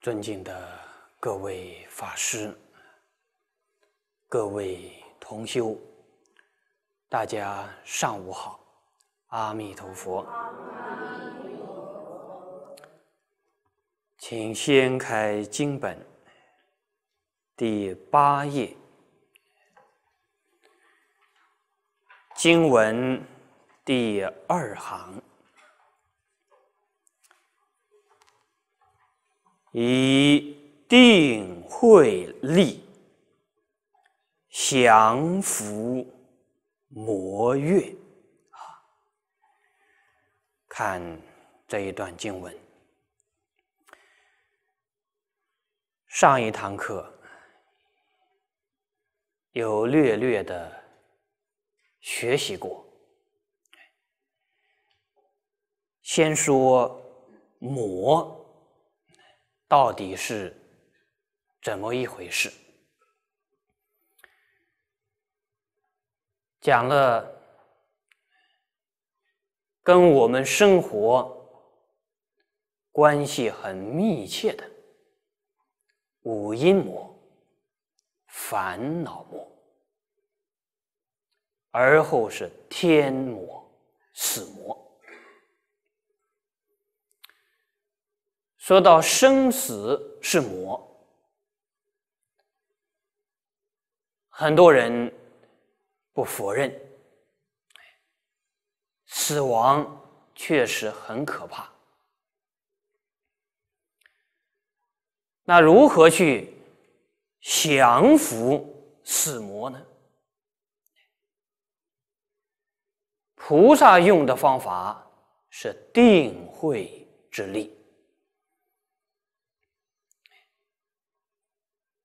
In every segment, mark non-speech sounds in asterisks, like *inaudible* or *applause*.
尊敬的各位法师、各位同修，大家上午好！阿弥陀佛，请掀开经本第八页，经文第二行。以定慧力降伏魔怨啊！看这一段经文，上一堂课有略略的学习过，先说魔。到底是怎么一回事？讲了跟我们生活关系很密切的五阴魔、烦恼魔，而后是天魔、死魔。说到生死是魔，很多人不否认，死亡确实很可怕。那如何去降服死魔呢？菩萨用的方法是定慧之力。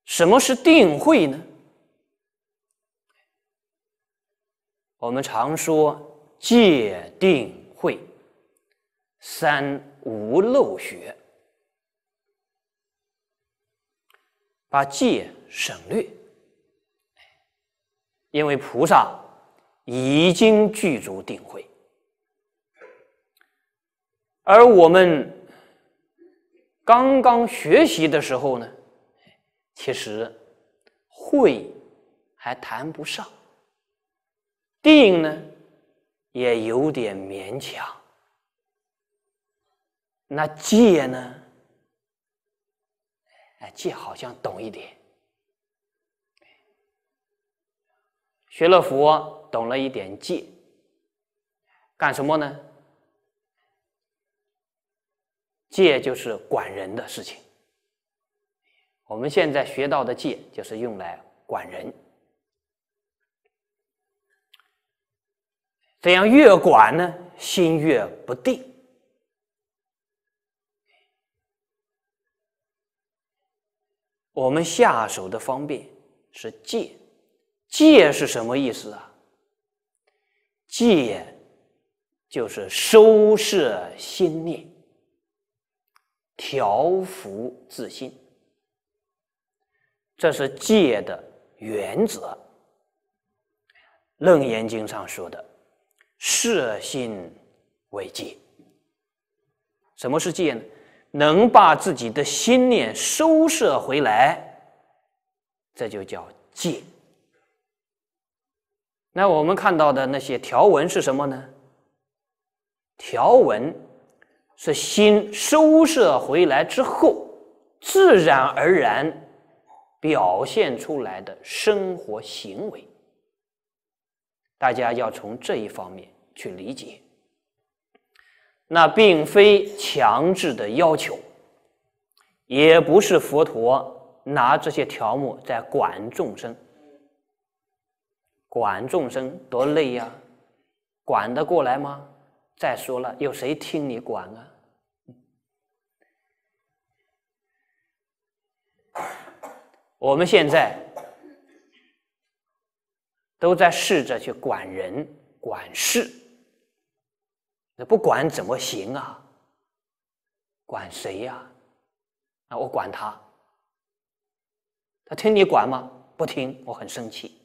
什么是定慧呢？我们常说戒定慧三无漏学，把戒省略，因为菩萨已经具足定慧，而我们刚刚学习的时候呢？其实，会还谈不上，定呢也有点勉强。那戒呢？哎，戒好像懂一点，学了佛，懂了一点戒，干什么呢？戒就是管人的事情。我们现在学到的戒，就是用来管人。这样越管呢，心越不定。我们下手的方便是戒，戒是什么意思啊？戒就是收摄心念，调伏自心。这是戒的原则，《楞严经》上说的“摄心为戒”。什么是戒呢？能把自己的心念收摄回来，这就叫戒。那我们看到的那些条文是什么呢？条文是心收摄回来之后，自然而然。表现出来的生活行为，大家要从这一方面去理解。那并非强制的要求，也不是佛陀拿这些条目在管众生。管众生多累呀，管得过来吗？再说了，有谁听你管啊？我们现在都在试着去管人、管事，那不管怎么行啊？管谁呀？那我管他，他听你管吗？不听，我很生气。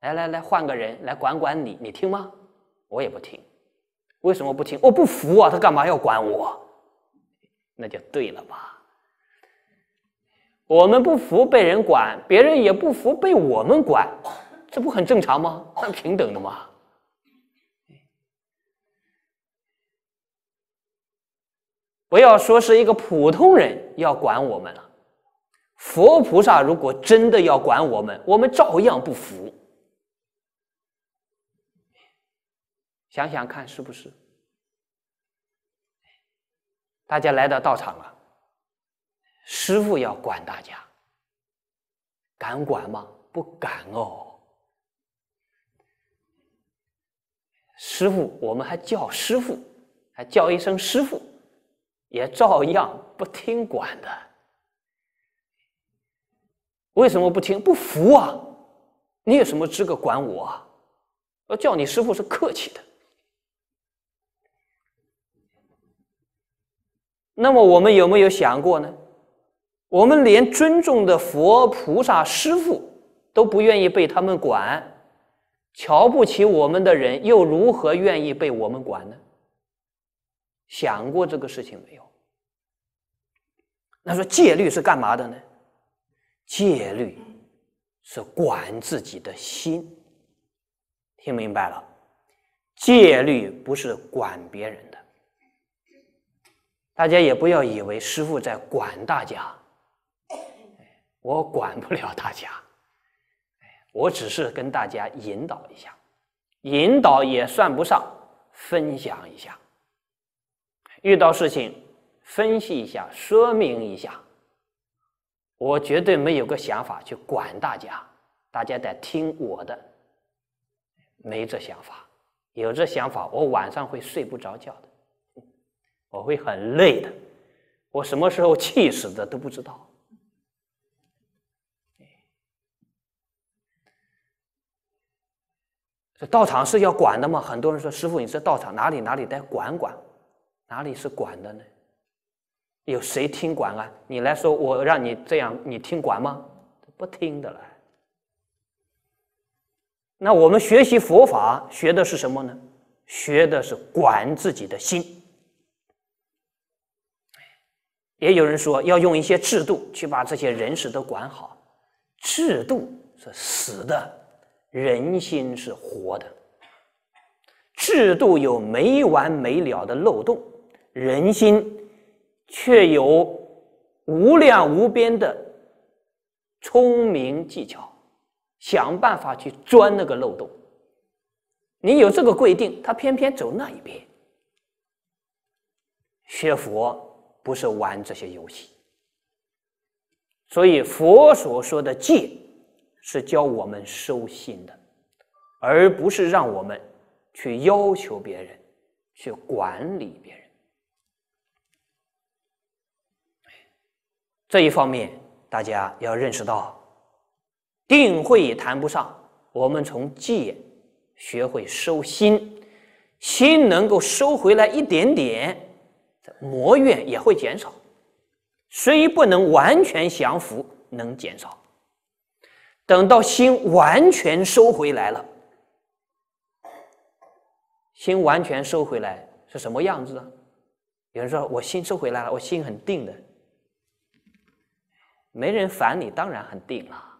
来来来，换个人来管管你，你听吗？我也不听，为什么不听？我不服啊！他干嘛要管我？那就对了吧？我们不服被人管，别人也不服被我们管，这不很正常吗？那平等的吗？不要说是一个普通人要管我们了，佛菩萨如果真的要管我们，我们照样不服。想想看，是不是？大家来到道场了。师傅要管大家，敢管吗？不敢哦。师傅，我们还叫师傅，还叫一声师傅，也照样不听管的。为什么不听？不服啊！你有什么资格管我啊？我叫你师傅是客气的。那么，我们有没有想过呢？我们连尊重的佛菩萨师父都不愿意被他们管，瞧不起我们的人又如何愿意被我们管呢？想过这个事情没有？那说戒律是干嘛的呢？戒律是管自己的心，听明白了？戒律不是管别人的，大家也不要以为师傅在管大家。我管不了大家，哎，我只是跟大家引导一下，引导也算不上，分享一下。遇到事情分析一下，说明一下。我绝对没有个想法去管大家，大家得听我的，没这想法，有这想法，我晚上会睡不着觉的，*laughs* 我会很累的，我什么时候气死的都不知道。道场是要管的吗？很多人说：“师傅，你这道场哪里哪里得管管，哪里是管的呢？有谁听管啊？你来说，我让你这样，你听管吗？不听的了。那我们学习佛法学的是什么呢？学的是管自己的心。也有人说要用一些制度去把这些人事都管好，制度是死的。”人心是活的，制度有没完没了的漏洞，人心却有无量无边的聪明技巧，想办法去钻那个漏洞。你有这个规定，他偏偏走那一边。学佛不是玩这些游戏，所以佛所说的戒。是教我们收心的，而不是让我们去要求别人、去管理别人。这一方面，大家要认识到，定慧谈不上。我们从戒学会收心，心能够收回来一点点，魔怨也会减少。虽不能完全降服，能减少。等到心完全收回来了，心完全收回来是什么样子呢？有人说我心收回来了，我心很定的，没人烦你，当然很定了。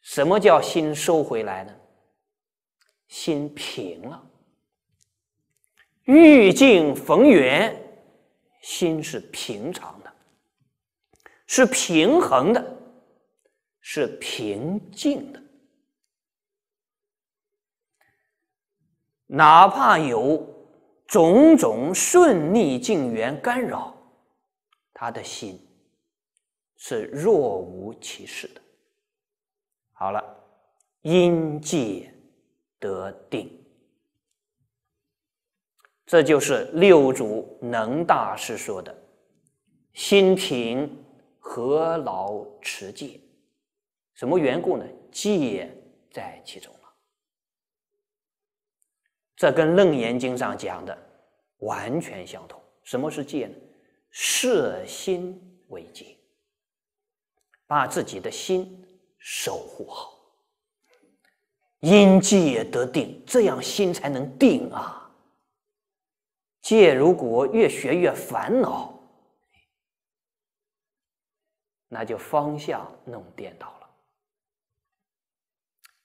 什么叫心收回来呢？心平了，遇境逢缘，心是平常的，是平衡的。是平静的，哪怕有种种顺逆境缘干扰，他的心是若无其事的。好了，因界得定，这就是六祖能大师说的：“心平何劳持戒。”什么缘故呢？戒在其中了，这跟《楞严经》上讲的完全相同。什么是戒呢？摄心为戒，把自己的心守护好，因戒得定，这样心才能定啊。戒如果越学越烦恼，那就方向弄颠倒。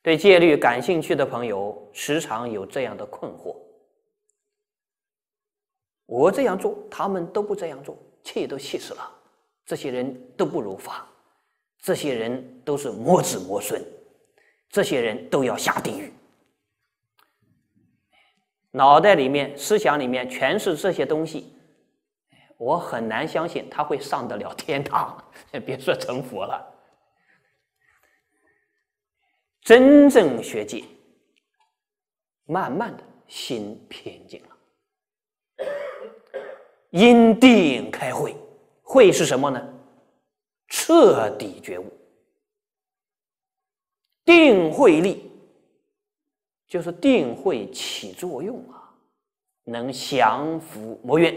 对戒律感兴趣的朋友，时常有这样的困惑：我这样做，他们都不这样做，气都气死了。这些人都不如法，这些人都是魔子魔孙，这些人都要下地狱。脑袋里面、思想里面全是这些东西，我很难相信他会上得了天堂，*laughs* 别说成佛了。真正学界，慢慢的心平静了。因定开会，会是什么呢？彻底觉悟。定慧力就是定会起作用啊，能降服魔怨。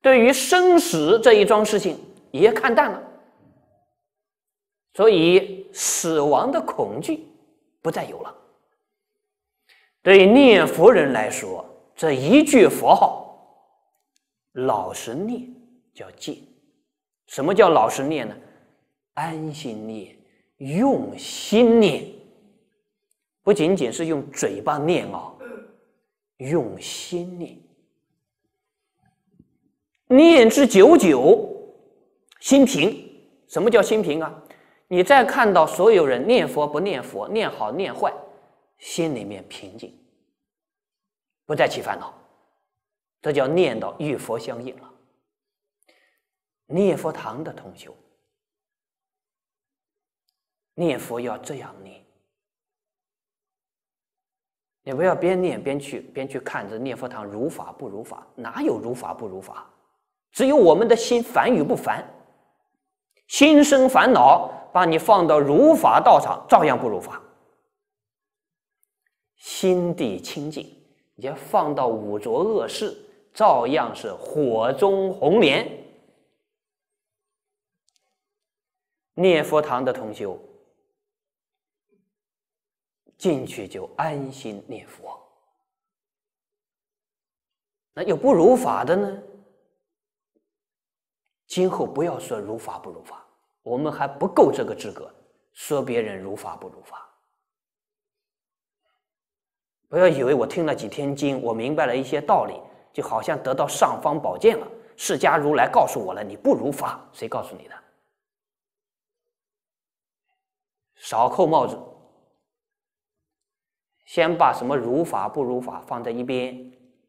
对于生死这一桩事情，也看淡了。所以死亡的恐惧不再有了。对念佛人来说，这一句佛号，老实念叫戒。什么叫老实念呢？安心念，用心念，不仅仅是用嘴巴念啊，用心念，念之久久，心平。什么叫心平啊？你再看到所有人念佛不念佛，念好念坏，心里面平静，不再起烦恼，这叫念到与佛相应了。念佛堂的同修，念佛要这样念，你不要边念边去边去看着念佛堂如法不如法，哪有如法不如法？只有我们的心烦与不烦，心生烦恼。把你放到如法道场，照样不如法；心地清净，也放到五浊恶世，照样是火中红莲。念佛堂的同修进去就安心念佛。那有不如法的呢？今后不要说如法不如法。我们还不够这个资格说别人如法不如法。不要以为我听了几天经，我明白了一些道理，就好像得到尚方宝剑了。释迦如来告诉我了，你不如法，谁告诉你的？少扣帽子，先把什么如法不如法放在一边，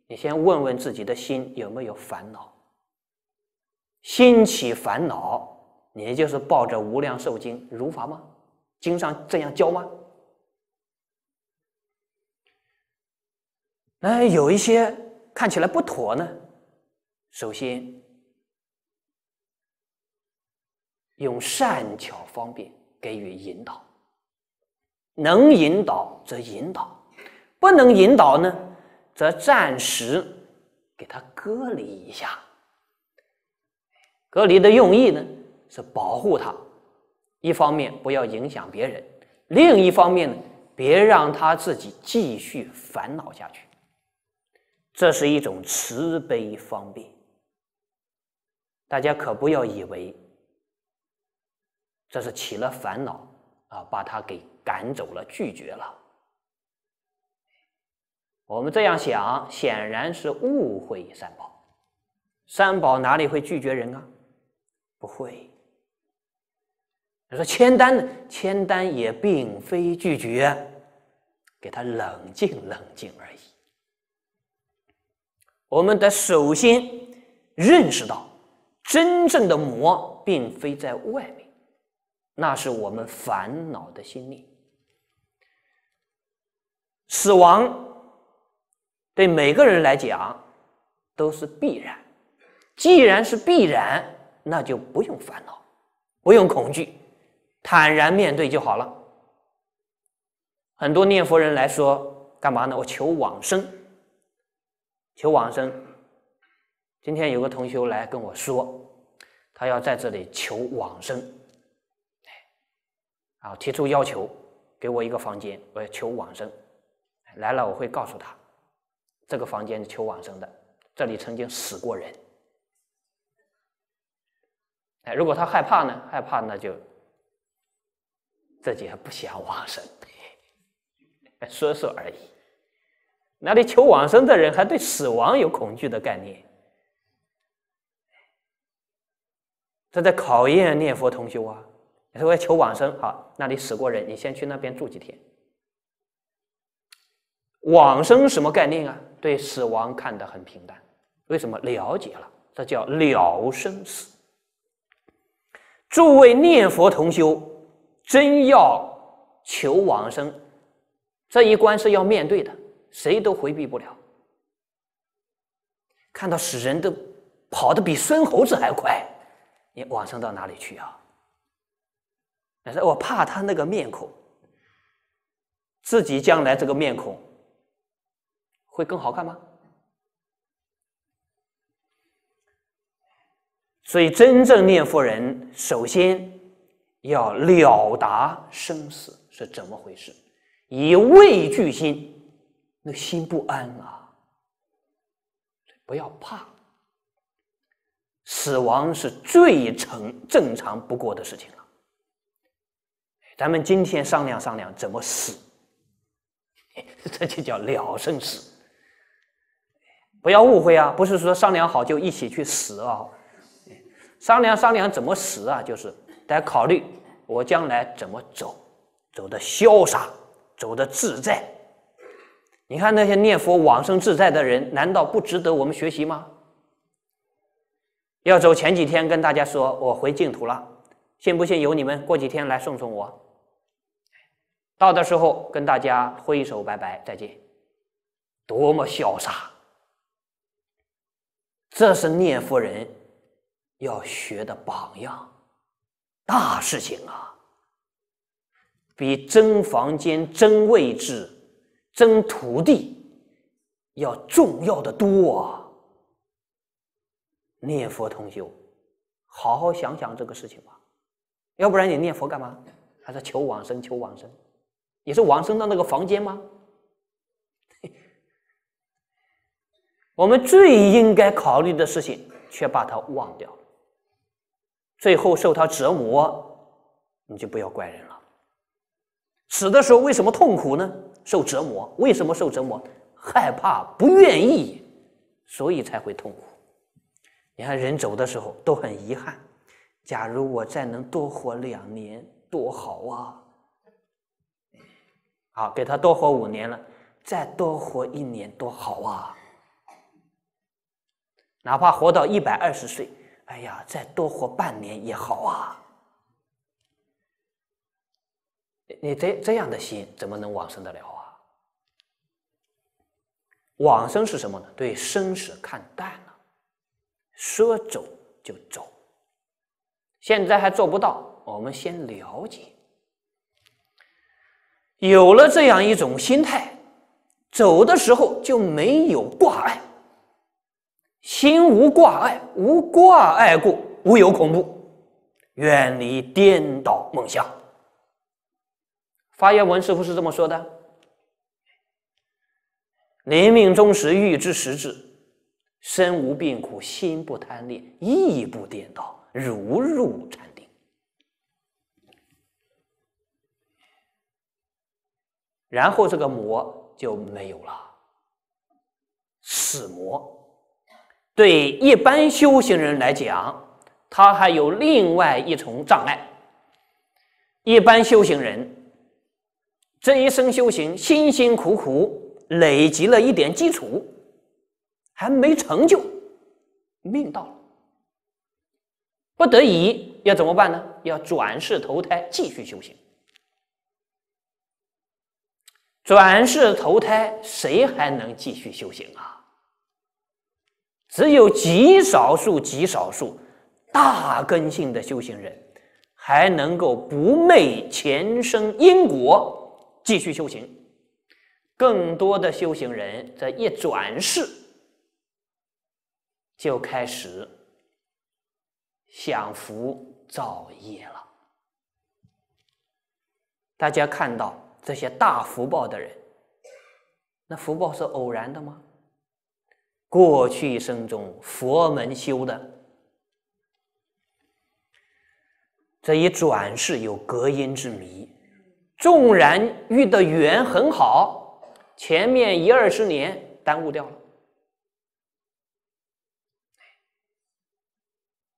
你先问问自己的心有没有烦恼，心起烦恼。你就是抱着无量寿经如法吗？经上这样教吗？那有一些看起来不妥呢。首先，用善巧方便给予引导，能引导则引导；不能引导呢，则暂时给他隔离一下。隔离的用意呢？是保护他，一方面不要影响别人，另一方面呢，别让他自己继续烦恼下去。这是一种慈悲方便。大家可不要以为这是起了烦恼啊，把他给赶走了、拒绝了。我们这样想，显然是误会三宝。三宝哪里会拒绝人啊？不会。说签单，呢，签单也并非拒绝，给他冷静冷静而已。我们得首先认识到，真正的魔并非在外面，那是我们烦恼的心念。死亡对每个人来讲都是必然，既然是必然，那就不用烦恼，不用恐惧。坦然面对就好了。很多念佛人来说，干嘛呢？我求往生，求往生。今天有个同学来跟我说，他要在这里求往生，啊，提出要求，给我一个房间，我要求往生。来了，我会告诉他，这个房间求往生的，这里曾经死过人。哎，如果他害怕呢？害怕那就。自己还不想往生，*laughs* 说说而已。那里求往生的人还对死亡有恐惧的概念，这在考验念佛同修啊！你说求往生，好，那里死过人，你先去那边住几天。往生什么概念啊？对死亡看得很平淡，为什么？了解了，这叫了生死。诸位念佛同修。真要求往生，这一关是要面对的，谁都回避不了。看到死人都跑得比孙猴子还快，你往生到哪里去啊？但是我怕他那个面孔，自己将来这个面孔会更好看吗？”所以，真正念佛人首先。要了达生死是怎么回事？以畏惧心，那心不安啊！不要怕，死亡是最成正常不过的事情了。咱们今天商量商量怎么死，*laughs* 这就叫了生死。不要误会啊，不是说商量好就一起去死啊，商量商量怎么死啊，就是。来考虑我将来怎么走，走的潇洒，走的自在。你看那些念佛往生自在的人，难道不值得我们学习吗？要走前几天跟大家说，我回净土了，信不信由你们。过几天来送送我，到的时候跟大家挥手拜拜，再见。多么潇洒！这是念佛人要学的榜样。大事情啊，比争房间、争位置、争土地要重要的多。啊！念佛同修，好好想想这个事情吧，要不然你念佛干嘛？还是求往生？求往生，你是往生到那个房间吗？*laughs* 我们最应该考虑的事情，却把它忘掉。最后受他折磨，你就不要怪人了。死的时候为什么痛苦呢？受折磨，为什么受折磨？害怕，不愿意，所以才会痛苦。你看人走的时候都很遗憾，假如我再能多活两年，多好啊！好，给他多活五年了，再多活一年，多好啊！哪怕活到一百二十岁。哎呀，再多活半年也好啊！你这这样的心怎么能往生得了啊？往生是什么呢？对生死看淡了，说走就走。现在还做不到，我们先了解。有了这样一种心态，走的时候就没有挂碍。心无挂碍，无挂碍故无有恐怖，远离颠倒梦想。发言文是不是这么说的？临命终时，欲知时至，身无病苦，心不贪恋，意不颠倒，如入禅定。然后这个魔就没有了，死魔。对一般修行人来讲，他还有另外一重障碍。一般修行人这一生修行，辛辛苦苦累积了一点基础，还没成就，命到了，不得已要怎么办呢？要转世投胎，继续修行。转世投胎，谁还能继续修行啊？只有极少数、极少数大根性的修行人，还能够不昧前生因果继续修行。更多的修行人，这一转世就开始享福造业了。大家看到这些大福报的人，那福报是偶然的吗？过去生中佛门修的，这一转世有隔音之谜，纵然遇的缘很好，前面一二十年耽误掉了，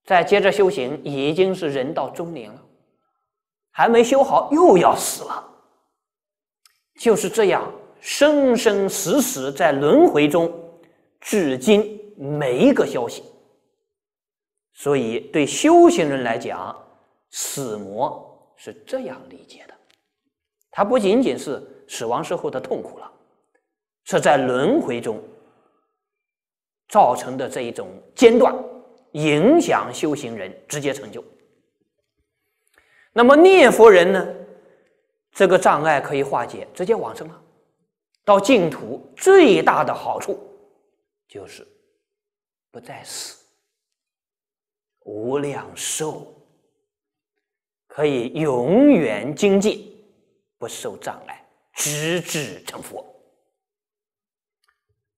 再接着修行已经是人到中年了，还没修好又要死了，就是这样生生死死在轮回中。至今没一个消息，所以对修行人来讲，死魔是这样理解的：，它不仅仅是死亡时候的痛苦了，是在轮回中造成的这一种间断，影响修行人直接成就。那么念佛人呢，这个障碍可以化解，直接往生了。到净土最大的好处。就是不再死，无量寿，可以永远精进，不受障碍，直至成佛。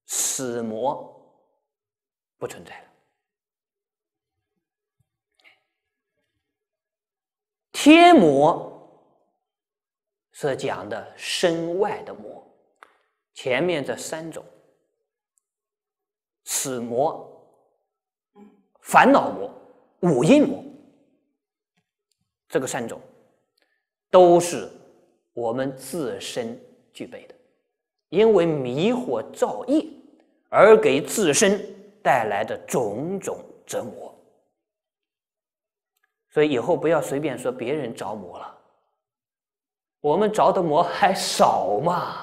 死魔不存在了，天魔是讲的身外的魔，前面这三种。此魔、烦恼魔、五阴魔，这个三种都是我们自身具备的，因为迷惑造业而给自身带来的种种折磨。所以以后不要随便说别人着魔了，我们着的魔还少吗？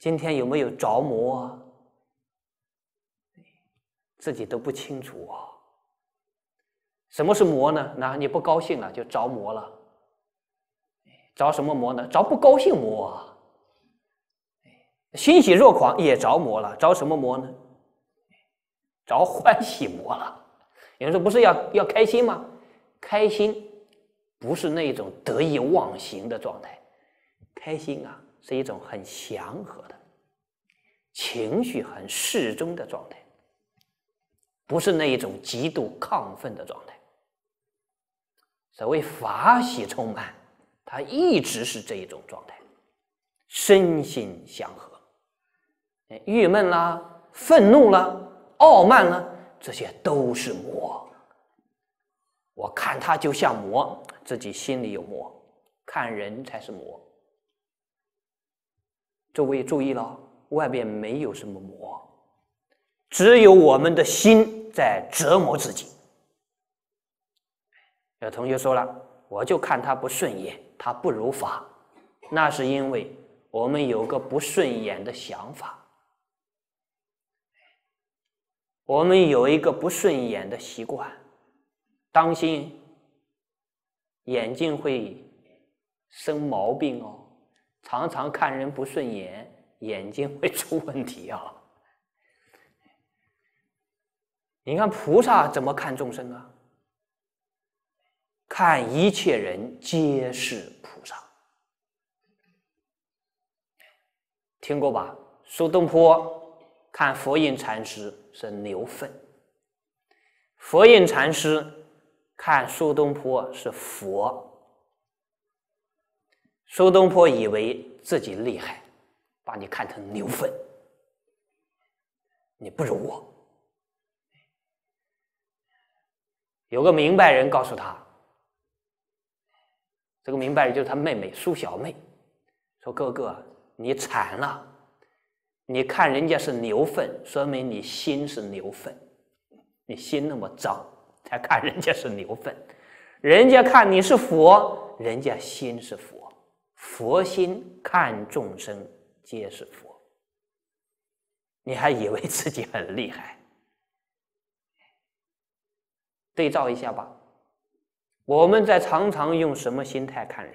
今天有没有着魔啊？自己都不清楚啊，什么是魔呢？那你不高兴了就着魔了，着什么魔呢？着不高兴魔。欣喜若狂也着魔了，着什么魔呢？着欢喜魔。了。有人说，不是要要开心吗？开心不是那种得意忘形的状态，开心啊是一种很祥和的情绪，很适中的状态。不是那一种极度亢奋的状态。所谓法喜充满，他一直是这一种状态，身心祥和。郁闷啦，愤怒啦，傲慢啦，这些都是魔。我看他就像魔，自己心里有魔，看人才是魔。诸位注意了，外边没有什么魔，只有我们的心。在折磨自己。有同学说了，我就看他不顺眼，他不如法，那是因为我们有个不顺眼的想法，我们有一个不顺眼的习惯，当心眼睛会生毛病哦。常常看人不顺眼，眼睛会出问题啊。你看菩萨怎么看众生啊？看一切人皆是菩萨，听过吧？苏东坡看佛印禅师是牛粪，佛印禅师看苏东坡是佛。苏东坡以为自己厉害，把你看成牛粪，你不如我。有个明白人告诉他：“这个明白人就是他妹妹苏小妹，说哥哥你惨了，你看人家是牛粪，说明你心是牛粪，你心那么脏，才看人家是牛粪。人家看你是佛，人家心是佛，佛心看众生皆是佛。你还以为自己很厉害？”对照一下吧，我们在常常用什么心态看人？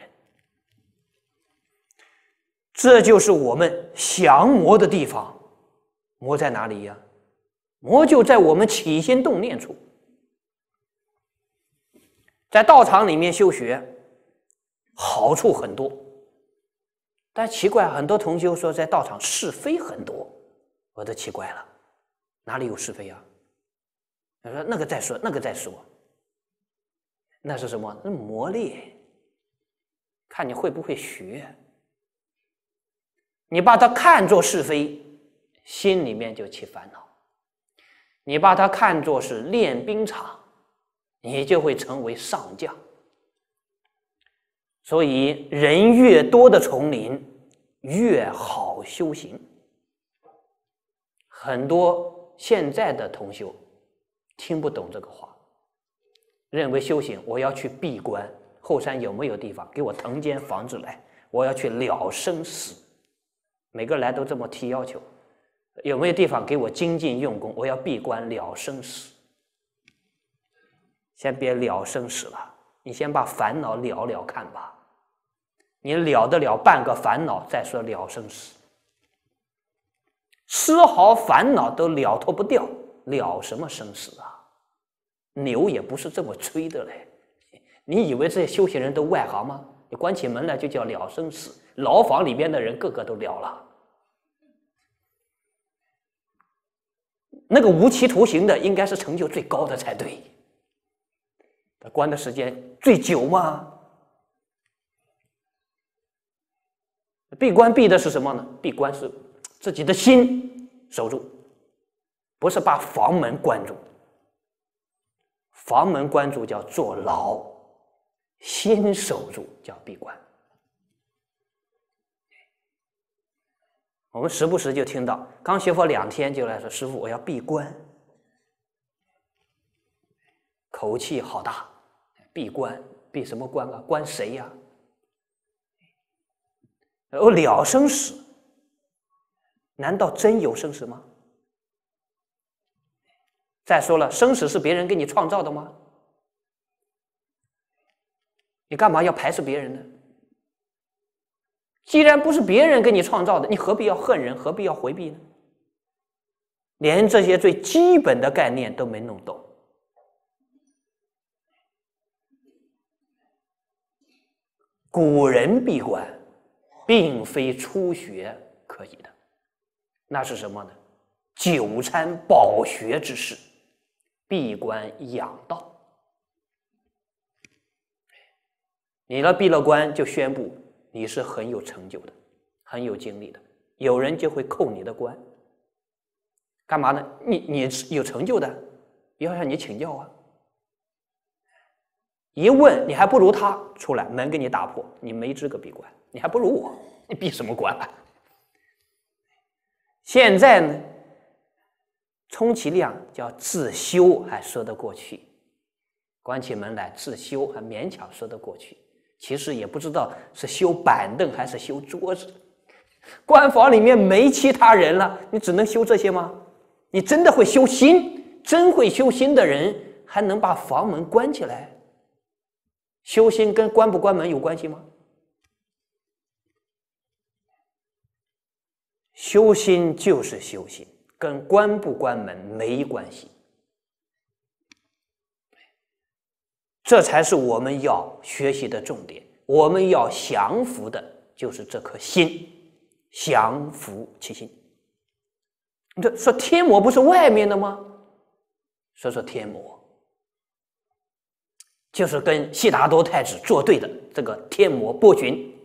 这就是我们降魔的地方。魔在哪里呀？魔就在我们起心动念处。在道场里面修学，好处很多。但奇怪，很多同学说在道场是非很多，我都奇怪了，哪里有是非啊？他说：“那个再说，那个再说，那是什么？那磨练。看你会不会学。你把它看作是非，心里面就起烦恼；你把它看作是练兵场，你就会成为上将。所以，人越多的丛林越好修行。很多现在的同修。”听不懂这个话，认为修行我要去闭关，后山有没有地方给我腾间房子来？我要去了生死，每个来都这么提要求，有没有地方给我精进用功？我要闭关了生死，先别了生死了，你先把烦恼了了看吧，你了得了半个烦恼，再说了生死，丝毫烦恼都了脱不掉。了什么生死啊？牛也不是这么吹的嘞！你以为这些修行人都外行吗？你关起门来就叫了生死，牢房里边的人个个都了了。那个无期徒刑的应该是成就最高的才对，他关的时间最久吗？闭关闭的是什么呢？闭关是自己的心守住。不是把房门关住，房门关住叫坐牢；先守住叫闭关。我们时不时就听到，刚学佛两天就来说：“师傅，我要闭关。”口气好大，闭关闭什么关啊？关谁呀？哦，了生死？难道真有生死吗？再说了，生死是别人给你创造的吗？你干嘛要排斥别人呢？既然不是别人给你创造的，你何必要恨人，何必要回避呢？连这些最基本的概念都没弄懂，古人闭关，并非初学可以的，那是什么呢？久参饱学之士。闭关养道，你了闭了关就宣布你是很有成就的，很有经历的，有人就会扣你的关，干嘛呢？你你是有成就的，要向你请教啊。一问你还不如他，出来门给你打破，你没资格闭关，你还不如我，你闭什么关啊？现在呢？充其量叫自修还说得过去，关起门来自修还勉强说得过去。其实也不知道是修板凳还是修桌子。官房里面没其他人了，你只能修这些吗？你真的会修心？真会修心的人还能把房门关起来？修心跟关不关门有关系吗？修心就是修心。跟关不关门没关系，这才是我们要学习的重点。我们要降服的就是这颗心，降服其心。你说说天魔不是外面的吗？说说天魔，就是跟悉达多太子作对的这个天魔波旬，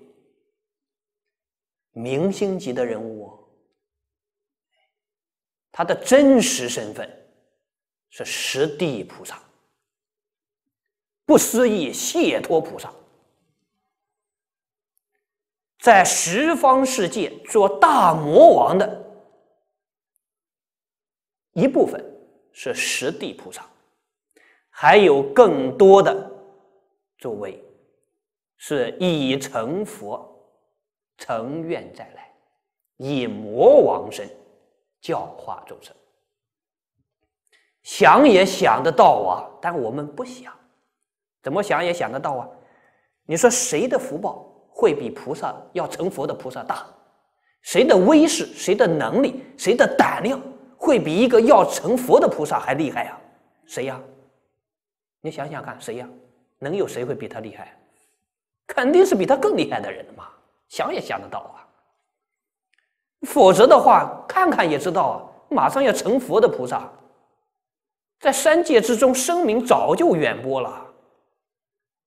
明星级的人物。他的真实身份是十地菩萨，不思议解脱菩萨，在十方世界做大魔王的一部分是十地菩萨，还有更多的诸位是以成佛，成愿再来，以魔王身。教化众生，想也想得到啊！但我们不想，怎么想也想得到啊！你说谁的福报会比菩萨要成佛的菩萨大？谁的威势、谁的能力、谁的胆量会比一个要成佛的菩萨还厉害啊？谁呀？你想想看，谁呀？能有谁会比他厉害？肯定是比他更厉害的人嘛！想也想得到啊！否则的话，看看也知道啊，马上要成佛的菩萨，在三界之中声名早就远播了，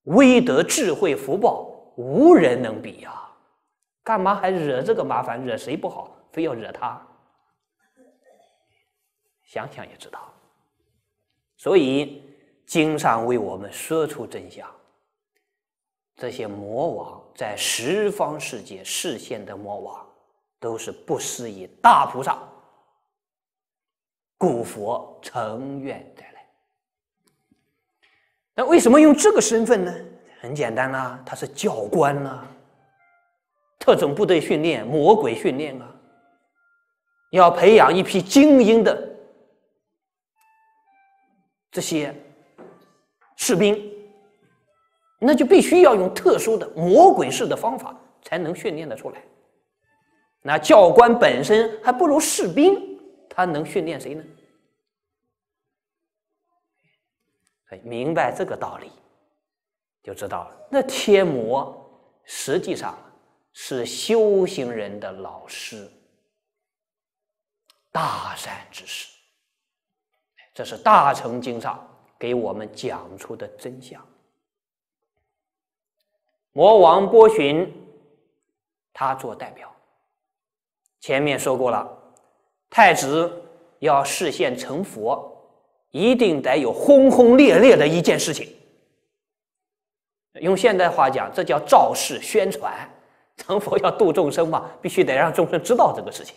威德、智慧、福报无人能比呀。干嘛还惹这个麻烦？惹谁不好，非要惹他？想想也知道。所以经上为我们说出真相：这些魔王在十方世界视线的魔王。都是不施以大菩萨、古佛成愿得来。那为什么用这个身份呢？很简单啦，他是教官啦。特种部队训练、魔鬼训练啊，要培养一批精英的这些士兵，那就必须要用特殊的魔鬼式的方法才能训练的出来。那教官本身还不如士兵，他能训练谁呢？哎，明白这个道理就知道了。那贴魔实际上是修行人的老师，大善之事，这是《大乘经》上给我们讲出的真相。魔王波旬，他做代表。前面说过了，太子要示现成佛，一定得有轰轰烈烈的一件事情。用现代话讲，这叫造势宣传。成佛要度众生嘛，必须得让众生知道这个事情。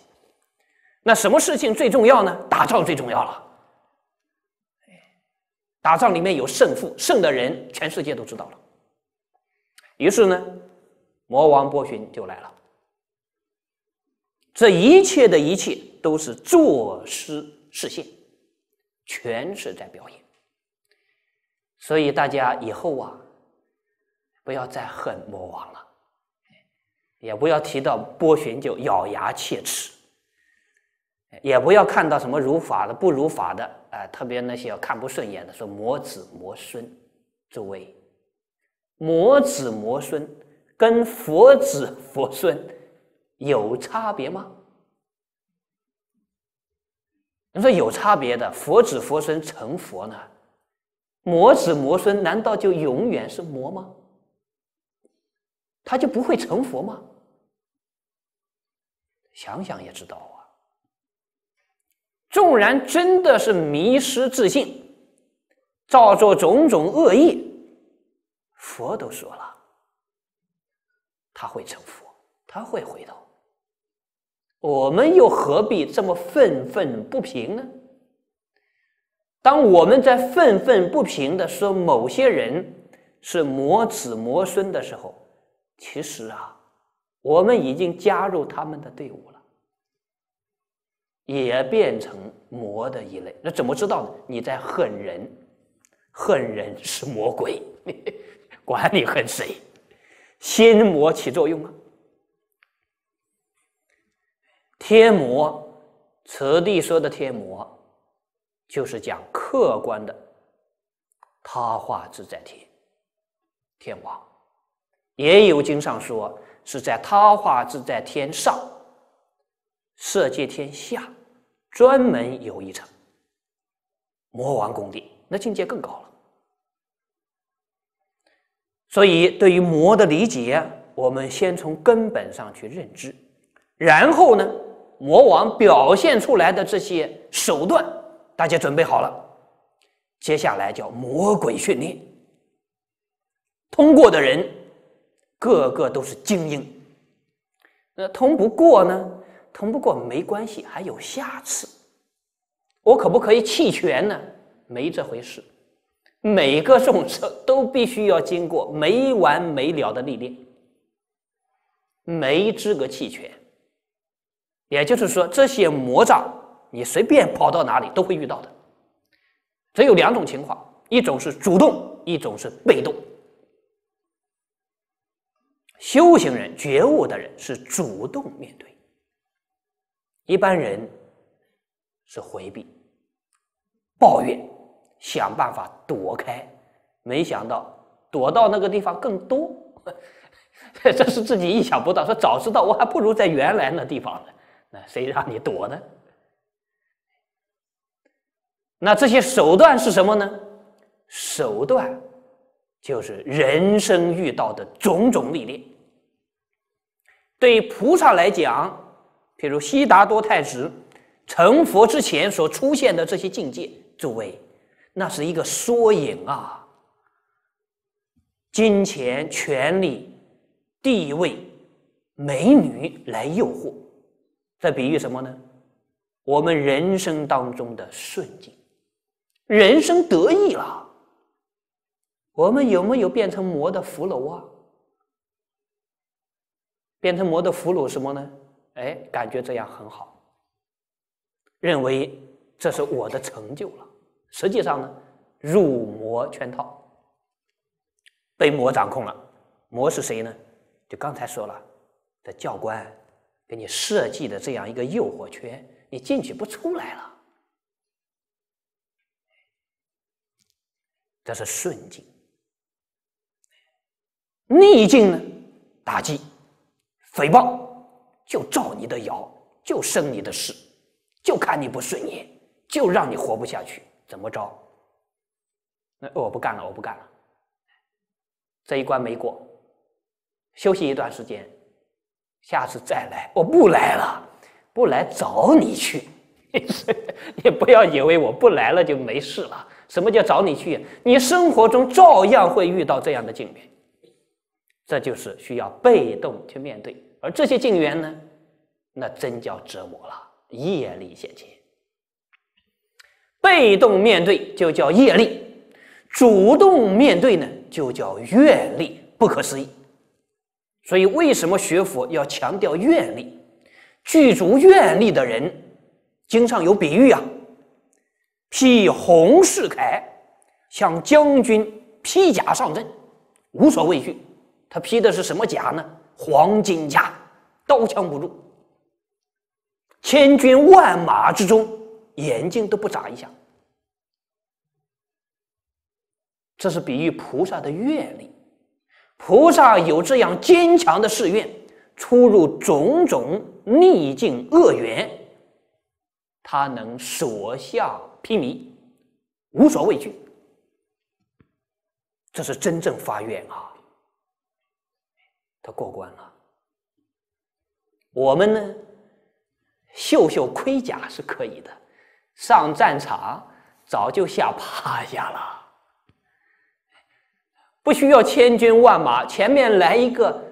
那什么事情最重要呢？打仗最重要了。打仗里面有胜负，胜的人全世界都知道了。于是呢，魔王波旬就来了。这一切的一切都是作诗视线，全是在表演。所以大家以后啊，不要再恨魔王了，也不要提到波旬就咬牙切齿，也不要看到什么如法的不如法的啊，特别那些看不顺眼的说魔子魔孙，诸位，魔子魔孙跟佛子佛孙。有差别吗？你说有差别的，佛子佛孙成佛呢，魔子魔孙，难道就永远是魔吗？他就不会成佛吗？想想也知道啊。纵然真的是迷失自信，造作种种恶意，佛都说了，他会成佛，他会回头。我们又何必这么愤愤不平呢？当我们在愤愤不平的说某些人是魔子魔孙的时候，其实啊，我们已经加入他们的队伍了，也变成魔的一类。那怎么知道呢？你在恨人，恨人是魔鬼，*laughs* 管你恨谁，心魔起作用啊。天魔，此地说的天魔，就是讲客观的，他化自在天，天王，也有经上说是在他化自在天上，色界天下，专门有一层魔王宫殿，那境界更高了。所以，对于魔的理解，我们先从根本上去认知，然后呢？魔王表现出来的这些手段，大家准备好了。接下来叫魔鬼训练。通过的人个个都是精英。那通不过呢？通不过没关系，还有下次。我可不可以弃权呢？没这回事。每个众生都必须要经过没完没了的历练，没资格弃权。也就是说，这些魔障，你随便跑到哪里都会遇到的。只有两种情况，一种是主动，一种是被动。修行人、觉悟的人是主动面对，一般人是回避、抱怨、想办法躲开。没想到躲到那个地方更多，*laughs* 这是自己意想不到。说早知道我还不如在原来那地方呢。那谁让你躲呢？那这些手段是什么呢？手段就是人生遇到的种种历练。对菩萨来讲，譬如悉达多太子成佛之前所出现的这些境界，诸位，那是一个缩影啊！金钱、权力、地位、美女来诱惑。在比喻什么呢？我们人生当中的顺境，人生得意了，我们有没有变成魔的俘虏啊？变成魔的俘虏什么呢？哎，感觉这样很好，认为这是我的成就了。实际上呢，入魔圈套，被魔掌控了。魔是谁呢？就刚才说了的教官。给你设计的这样一个诱惑圈，你进去不出来了。这是顺境，逆境呢？打击、诽谤，就造你的谣，就生你的事，就看你不顺眼，就让你活不下去。怎么着？那我不干了，我不干了。这一关没过，休息一段时间。下次再来，我不来了，不来找你去。你 *laughs* 不要以为我不来了就没事了。什么叫找你去？你生活中照样会遇到这样的境缘，这就是需要被动去面对。而这些境缘呢，那真叫折磨了。业力现前，被动面对就叫业力，主动面对呢就叫愿力，不可思议。所以，为什么学佛要强调愿力？具足愿力的人，经常有比喻啊。披红世铠，像将军披甲上阵，无所畏惧。他披的是什么甲呢？黄金甲，刀枪不入。千军万马之中，眼睛都不眨一下。这是比喻菩萨的愿力。菩萨有这样坚强的誓愿，出入种种逆境恶缘，他能所向披靡，无所畏惧。这是真正发愿啊！他过关了。我们呢，秀秀盔甲是可以的，上战场早就吓趴下了。不需要千军万马，前面来一个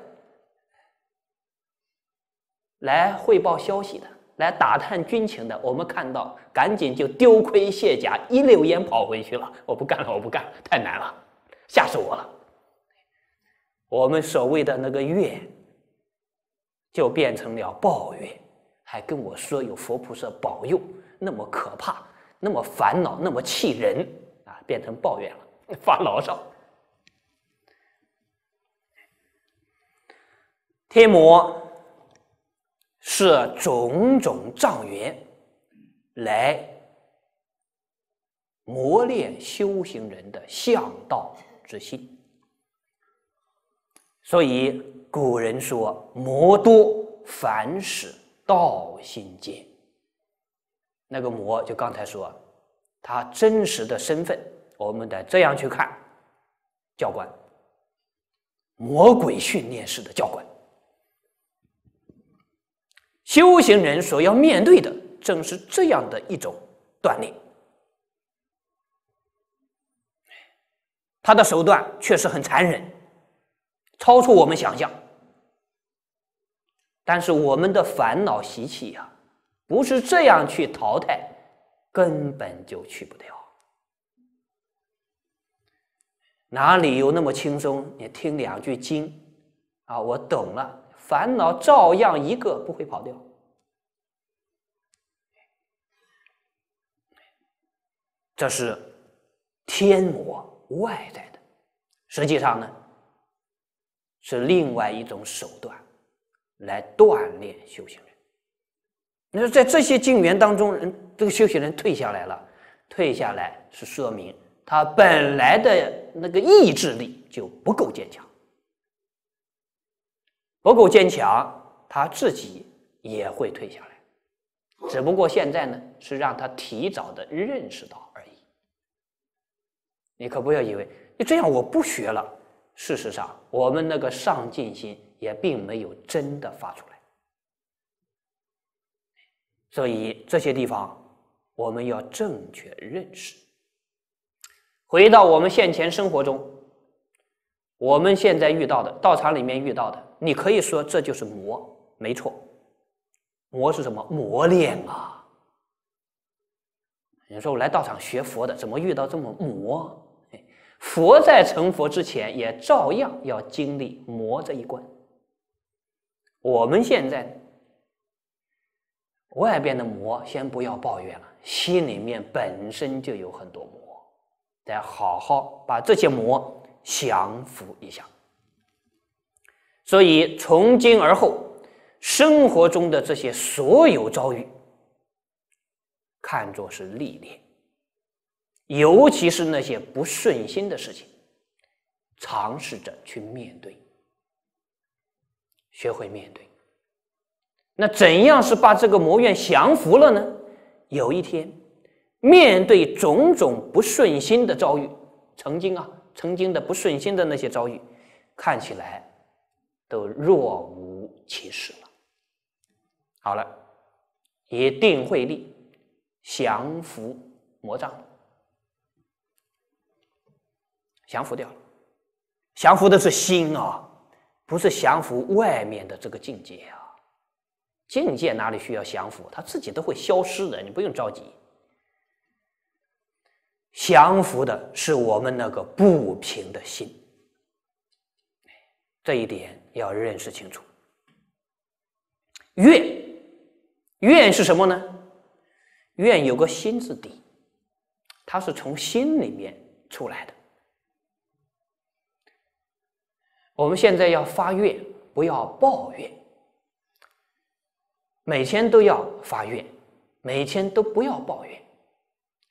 来汇报消息的，来打探军情的，我们看到，赶紧就丢盔卸甲，一溜烟跑回去了。我不干了，我不干，太难了，吓死我了。我们所谓的那个月，就变成了抱怨，还跟我说有佛菩萨保佑，那么可怕，那么烦恼，那么气人啊，变成抱怨了，*laughs* 发牢骚。天魔是种种障缘来磨练修行人的向道之心，所以古人说“魔多凡使道心间”，那个魔就刚才说，他真实的身份，我们得这样去看：教官，魔鬼训练式的教官。修行人所要面对的正是这样的一种锻炼，他的手段确实很残忍，超出我们想象。但是我们的烦恼习气呀，不是这样去淘汰，根本就去不掉。哪里有那么轻松？你听两句经啊，我懂了。烦恼照样一个不会跑掉，这是天魔外在的。实际上呢，是另外一种手段来锻炼修行人。你说，在这些禁缘当中，人这个修行人退下来了，退下来是说明他本来的那个意志力就不够坚强。不够坚强，他自己也会退下来。只不过现在呢，是让他提早的认识到而已。你可不要以为你这样我不学了，事实上我们那个上进心也并没有真的发出来。所以这些地方我们要正确认识。回到我们现前生活中，我们现在遇到的道场里面遇到的。你可以说这就是魔，没错，魔是什么？磨练啊！你说我来道场学佛的，怎么遇到这么魔？佛在成佛之前，也照样要经历魔这一关。我们现在外边的魔，先不要抱怨了，心里面本身就有很多魔，得好好把这些魔降服一下。所以，从今而后，生活中的这些所有遭遇，看作是历练，尤其是那些不顺心的事情，尝试着去面对，学会面对。那怎样是把这个魔怨降服了呢？有一天，面对种种不顺心的遭遇，曾经啊，曾经的不顺心的那些遭遇，看起来。都若无其事了。好了，一定会力降服魔障，降服掉了。降服的是心啊，不是降服外面的这个境界啊。境界哪里需要降服？它自己都会消失的，你不用着急。降服的是我们那个不平的心。这一点要认识清楚。怨，怨是什么呢？怨有个心字底，它是从心里面出来的。我们现在要发怨，不要抱怨。每天都要发怨，每天都不要抱怨。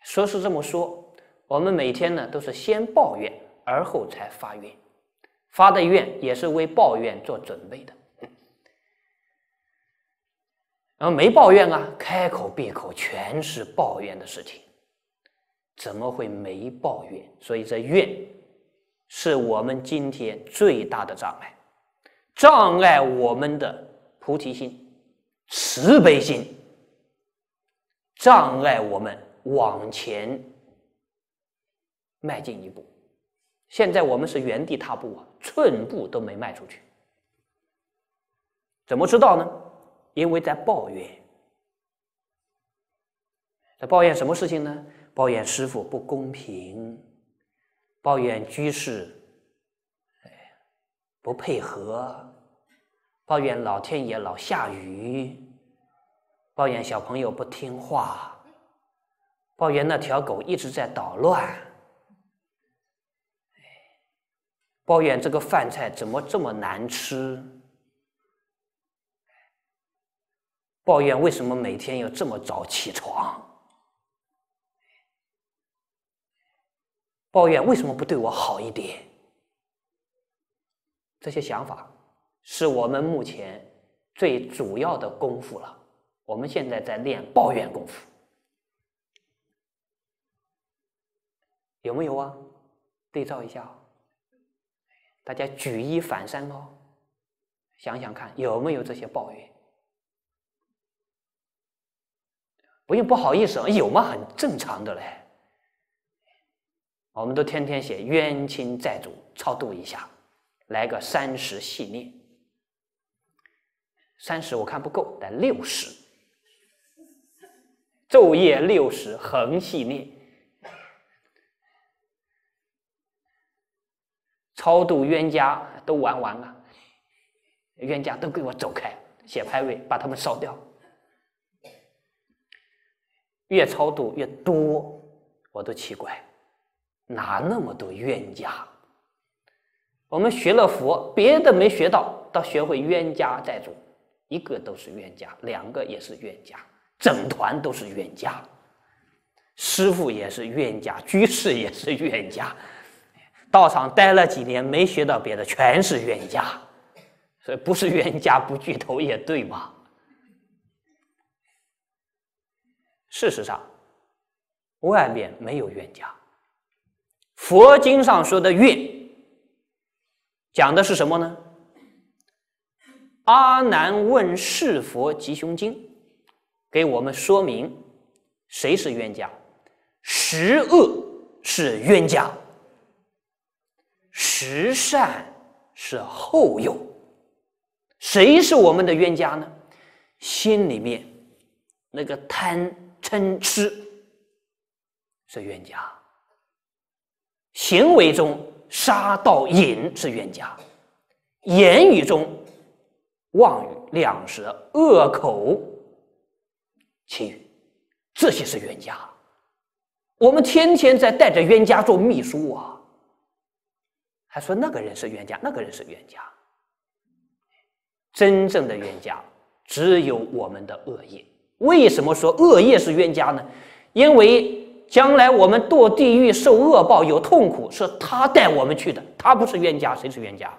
说是这么说，我们每天呢都是先抱怨，而后才发怨。发的愿也是为抱怨做准备的，然后没抱怨啊，开口闭口全是抱怨的事情，怎么会没抱怨？所以这怨是我们今天最大的障碍，障碍我们的菩提心、慈悲心，障碍我们往前迈进一步。现在我们是原地踏步啊，寸步都没迈出去。怎么知道呢？因为在抱怨，在抱怨什么事情呢？抱怨师傅不公平，抱怨居士哎不配合，抱怨老天爷老下雨，抱怨小朋友不听话，抱怨那条狗一直在捣乱。抱怨这个饭菜怎么这么难吃？抱怨为什么每天要这么早起床？抱怨为什么不对我好一点？这些想法是我们目前最主要的功夫了。我们现在在练抱怨功夫，有没有啊？对照一下。大家举一反三哦，想想看有没有这些抱怨，不用不好意思，有嘛，很正常的嘞。我们都天天写冤亲债主，超度一下，来个三十系列，三十我看不够，来六十，昼夜六十恒系列。超度冤家都玩完了，冤家都给我走开！写牌位，把他们烧掉。越超度越多，我都奇怪，哪那么多冤家？我们学了佛，别的没学到，倒学会冤家债主。一个都是冤家，两个也是冤家，整团都是冤家。师傅也是冤家，居士也是冤家。道场待了几年，没学到别的，全是冤家，所以不是冤家不聚头也对嘛。事实上，外面没有冤家。佛经上说的怨，讲的是什么呢？阿难问世佛集凶经，给我们说明谁是冤家，十恶是冤家。积善是后用。谁是我们的冤家呢？心里面那个贪嗔痴是冤家，行为中杀盗淫是冤家，言语中妄语、两舌、恶口、绮语，这些是冤家。我们天天在带着冤家做秘书啊。他说：“那个人是冤家，那个人是冤家。真正的冤家只有我们的恶业。为什么说恶业是冤家呢？因为将来我们堕地狱受恶报有痛苦，是他带我们去的。他不是冤家，谁是冤家？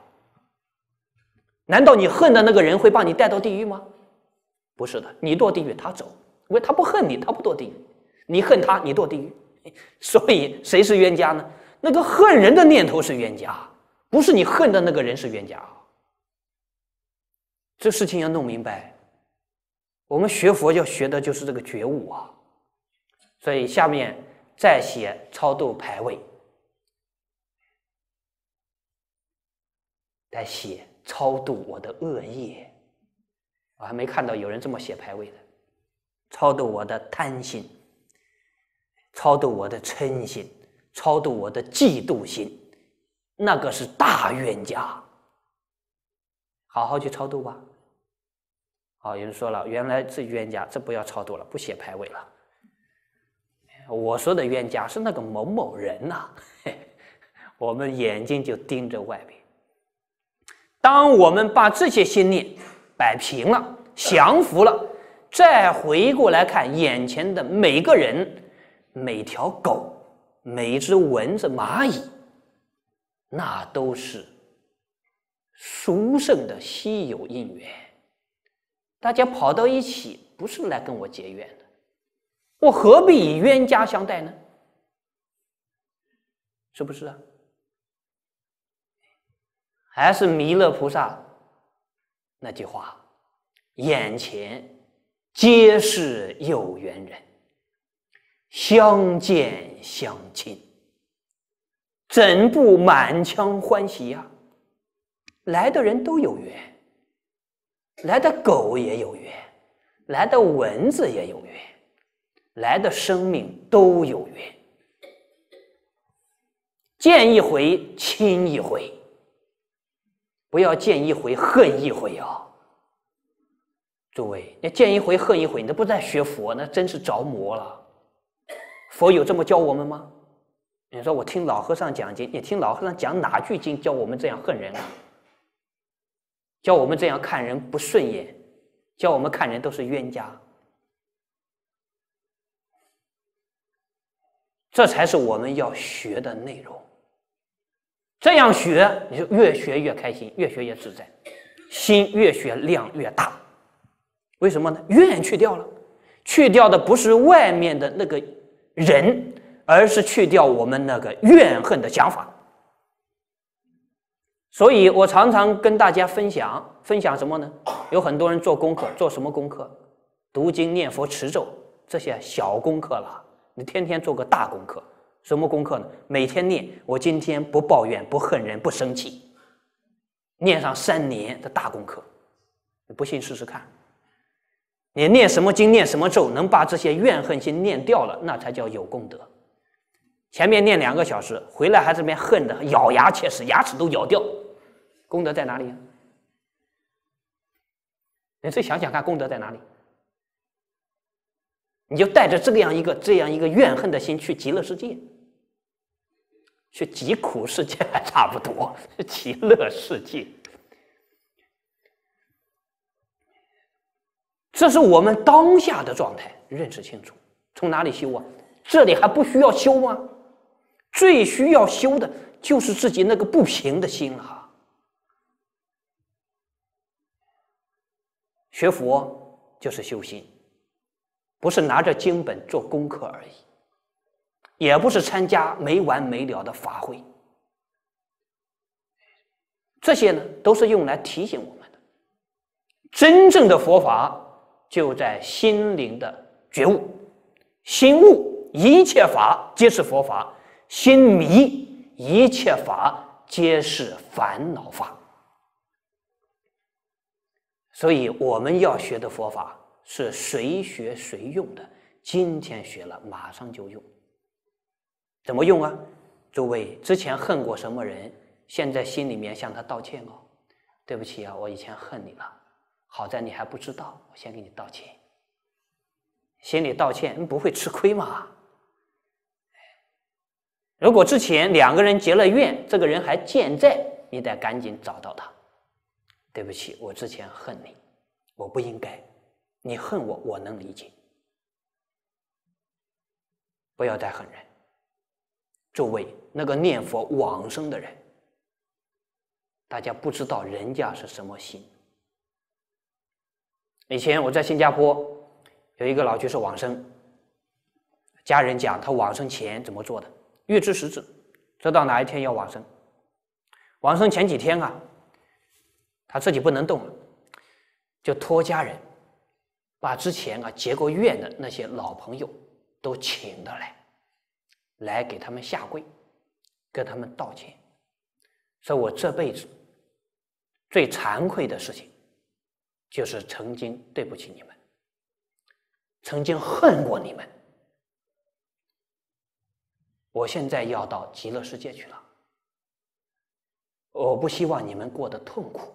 难道你恨的那个人会把你带到地狱吗？不是的，你堕地狱，他走。因为他不恨你，他不堕地狱。你恨他，你堕地狱。*laughs* 所以谁是冤家呢？”那个恨人的念头是冤家，不是你恨的那个人是冤家。这事情要弄明白。我们学佛要学的就是这个觉悟啊，所以下面再写超度排位，再写超度我的恶业。我还没看到有人这么写排位的，超度我的贪心，超度我的嗔心。超度我的嫉妒心，那个是大冤家，好好去超度吧。好，有人说了，原来是冤家，这不要超度了，不写排位了。我说的冤家是那个某某人呐。*laughs* 我们眼睛就盯着外边，当我们把这些心念摆平了、降服了，再回过来看眼前的每个人、每条狗。每一只蚊子、蚂蚁，那都是殊胜的稀有因缘。大家跑到一起，不是来跟我结怨的，我何必以冤家相待呢？是不是啊？还是弥勒菩萨那句话：眼前皆是有缘人。相见相亲，怎不满腔欢喜呀？来的人都有缘，来的狗也有缘，来的蚊子也有缘，来的生命都有缘。见一回亲一回，不要见一回恨一回啊！诸位，那见一回恨一回，你都不在学佛，那真是着魔了。佛有这么教我们吗？你说我听老和尚讲经，你听老和尚讲哪句经教我们这样恨人啊？教我们这样看人不顺眼，教我们看人都是冤家。这才是我们要学的内容。这样学，你就越学越开心，越学越自在，心越学量越大。为什么呢？怨去掉了，去掉的不是外面的那个。人，而是去掉我们那个怨恨的想法。所以我常常跟大家分享分享什么呢？有很多人做功课，做什么功课？读经、念佛、持咒，这些小功课了。你天天做个大功课，什么功课呢？每天念，我今天不抱怨、不恨人、不生气，念上三年的大功课。你不信，试试看。你念什么经念什么咒，能把这些怨恨心念掉了，那才叫有功德。前面念两个小时，回来还这边恨的咬牙切齿，牙齿都咬掉，功德在哪里？你再想想看，功德在哪里？你就带着这样一个这样一个怨恨的心去极乐世界，去极苦世界还差不多，极乐世界。这是我们当下的状态，认识清楚。从哪里修啊？这里还不需要修吗？最需要修的就是自己那个不平的心了、啊！学佛就是修心，不是拿着经本做功课而已，也不是参加没完没了的法会。这些呢，都是用来提醒我们的。真正的佛法。就在心灵的觉悟，心悟一切法皆是佛法；心迷一切法皆是烦恼法。所以我们要学的佛法是随学随用的，今天学了马上就用。怎么用啊？诸位之前恨过什么人？现在心里面向他道歉哦，对不起啊，我以前恨你了。好在你还不知道，我先给你道歉。心里道歉，你不会吃亏嘛？如果之前两个人结了怨，这个人还健在，你得赶紧找到他。对不起，我之前恨你，我不应该。你恨我，我能理解。不要再恨人。诸位，那个念佛往生的人，大家不知道人家是什么心。以前我在新加坡，有一个老居士往生，家人讲他往生前怎么做的，预知时至，知道哪一天要往生。往生前几天啊，他自己不能动了，就托家人把之前啊结过怨的那些老朋友都请的来，来给他们下跪，跟他们道歉，说我这辈子最惭愧的事情。就是曾经对不起你们，曾经恨过你们，我现在要到极乐世界去了，我不希望你们过得痛苦，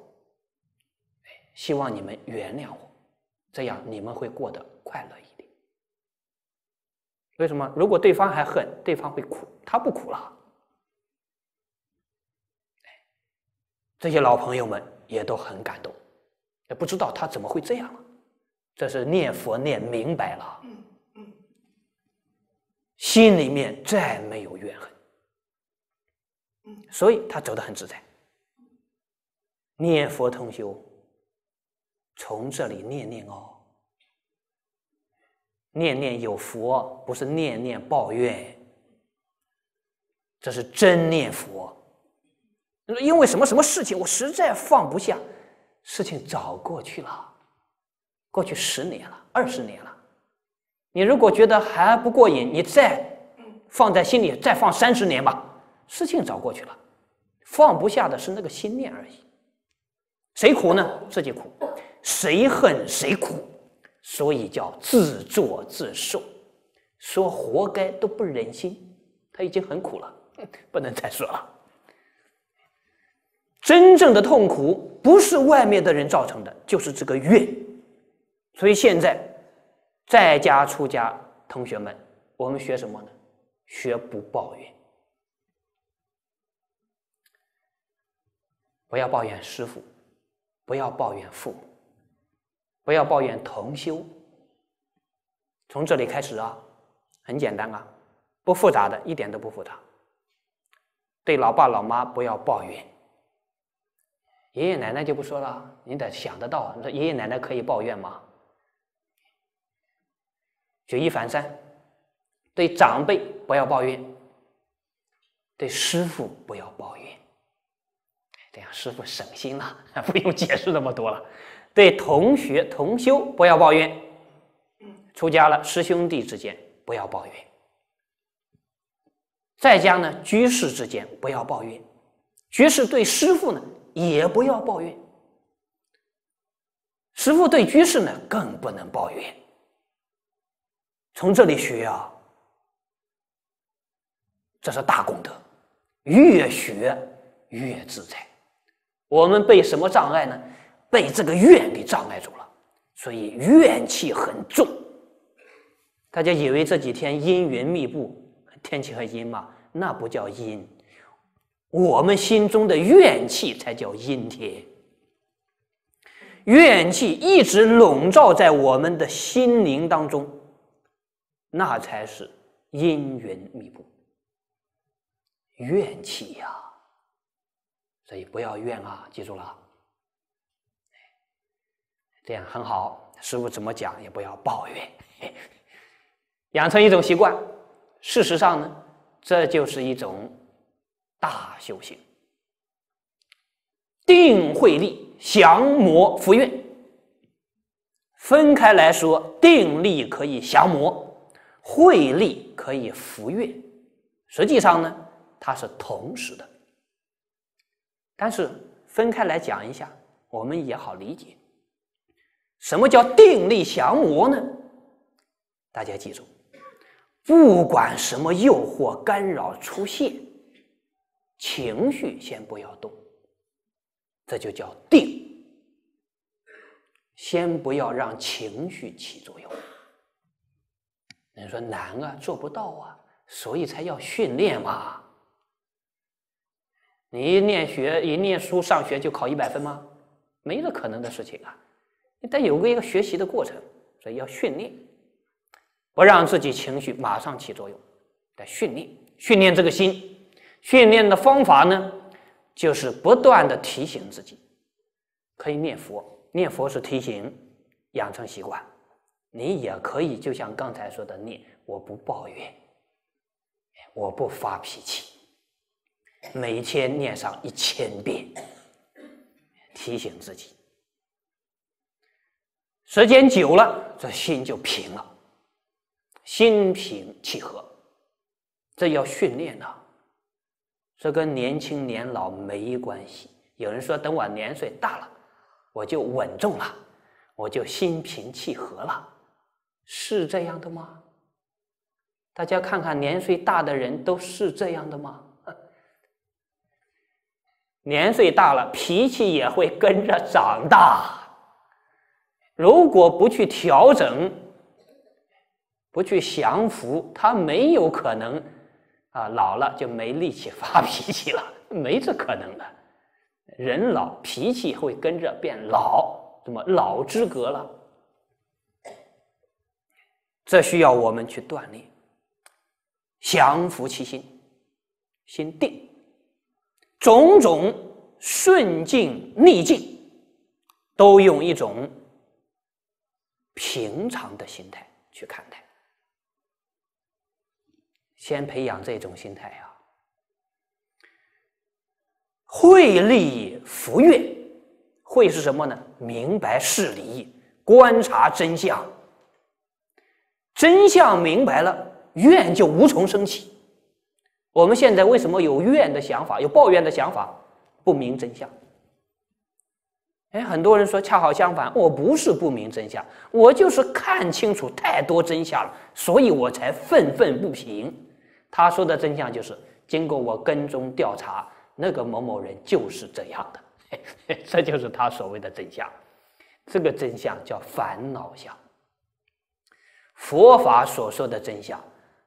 希望你们原谅我，这样你们会过得快乐一点。为什么？如果对方还恨，对方会苦，他不苦了。这些老朋友们也都很感动。也不知道他怎么会这样了，这是念佛念明白了，心里面再没有怨恨，所以他走得很自在。念佛同修，从这里念念哦，念念有佛，不是念念抱怨，这是真念佛。因为什么什么事情，我实在放不下。事情早过去了，过去十年了，二十年了。你如果觉得还不过瘾，你再放在心里再放三十年吧。事情早过去了，放不下的是那个心念而已。谁苦呢？自己苦。谁恨谁苦，所以叫自作自受。说活该都不忍心，他已经很苦了，*laughs* 不能再说了。真正的痛苦不是外面的人造成的，就是这个怨。所以现在在家出家，同学们，我们学什么呢？学不抱怨。不要抱怨师傅，不要抱怨父母，不要抱怨同修。从这里开始啊，很简单啊，不复杂的一点都不复杂。对老爸老妈不要抱怨。爷爷奶奶就不说了，你得想得到。你说爷爷奶奶可以抱怨吗？举一反三，对长辈不要抱怨，对师傅不要抱怨，这样师傅省心了，*laughs* 不用解释那么多了。对同学同修不要抱怨，出家了师兄弟之间不要抱怨，在家呢居士之间不要抱怨，居士对师傅呢。也不要抱怨，师傅对居士呢更不能抱怨。从这里学，啊，这是大功德，越学越自在。我们被什么障碍呢？被这个怨给障碍住了，所以怨气很重。大家以为这几天阴云密布，天气很阴嘛？那不叫阴。我们心中的怨气才叫阴天，怨气一直笼罩在我们的心灵当中，那才是阴云密布。怨气呀，所以不要怨啊！记住了，这样很好。师傅怎么讲也不要抱怨，*laughs* 养成一种习惯。事实上呢，这就是一种。大修行，定慧力降魔伏怨。分开来说，定力可以降魔，慧力可以伏怨。实际上呢，它是同时的。但是分开来讲一下，我们也好理解。什么叫定力降魔呢？大家记住，不管什么诱惑干扰出现。情绪先不要动，这就叫定。先不要让情绪起作用。你说难啊，做不到啊，所以才要训练嘛。你一念学，一念书，上学就考一百分吗？没这可能的事情啊。但有个一个学习的过程，所以要训练，不让自己情绪马上起作用。得训练，训练这个心。训练的方法呢，就是不断的提醒自己，可以念佛，念佛是提醒，养成习惯，你也可以就像刚才说的念，我不抱怨，我不发脾气，每天念上一千遍，提醒自己，时间久了，这心就平了，心平气和，这要训练的。这跟年轻年老没关系。有人说，等我年岁大了，我就稳重了，我就心平气和了，是这样的吗？大家看看，年岁大的人都是这样的吗？年岁大了，脾气也会跟着长大。如果不去调整，不去降服，他没有可能。啊，老了就没力气发脾气了，没这可能的。人老脾气会跟着变老，那么老资格了，这需要我们去锻炼，降服其心，心定，种种顺境逆境，都用一种平常的心态去看待。先培养这种心态啊。会立福愿，会是什么呢？明白事理，观察真相，真相明白了，怨就无从升起。我们现在为什么有怨的想法，有抱怨的想法？不明真相。哎，很多人说恰好相反，我不是不明真相，我就是看清楚太多真相了，所以我才愤愤不平。他说的真相就是，经过我跟踪调查，那个某某人就是这样的，*laughs* 这就是他所谓的真相。这个真相叫烦恼相。佛法所说的真相，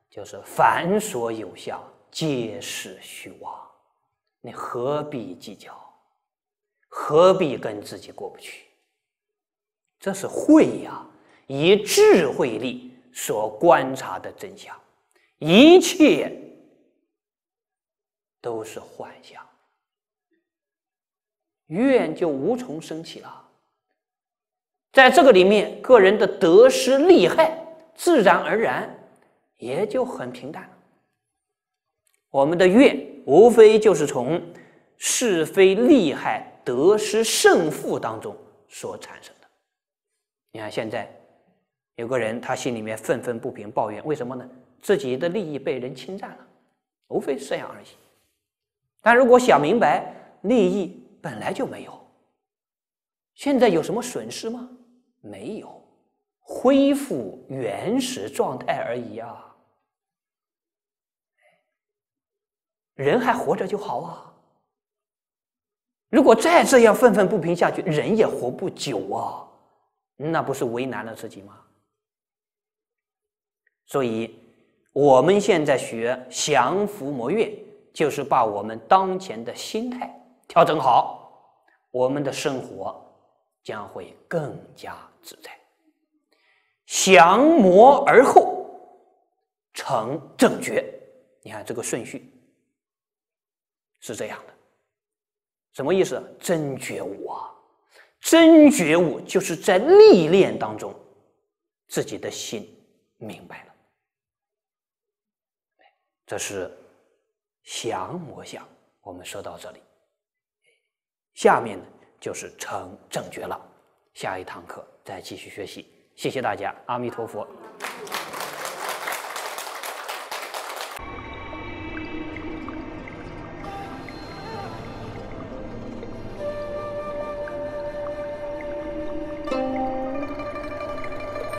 就是凡所有相，皆是虚妄。你何必计较？何必跟自己过不去？这是慧呀，以智慧力所观察的真相。一切都是幻象，怨就无从生起了。在这个里面，个人的得失利害，自然而然也就很平淡了。我们的怨，无非就是从是非、利害、得失、胜负当中所产生的。你看，现在有个人，他心里面愤愤不平，抱怨为什么呢？自己的利益被人侵占了，无非是这样而已。但如果想明白，利益本来就没有。现在有什么损失吗？没有，恢复原始状态而已啊。人还活着就好啊。如果再这样愤愤不平下去，人也活不久啊。那不是为难了自己吗？所以。我们现在学降伏魔怨，就是把我们当前的心态调整好，我们的生活将会更加自在。降魔而后成正觉，你看这个顺序是这样的，什么意思？真觉悟啊！真觉悟就是在历练当中，自己的心明白了。这是降魔相，我们说到这里。下面呢，就是成正觉了。下一堂课再继续学习，谢谢大家，阿弥陀佛。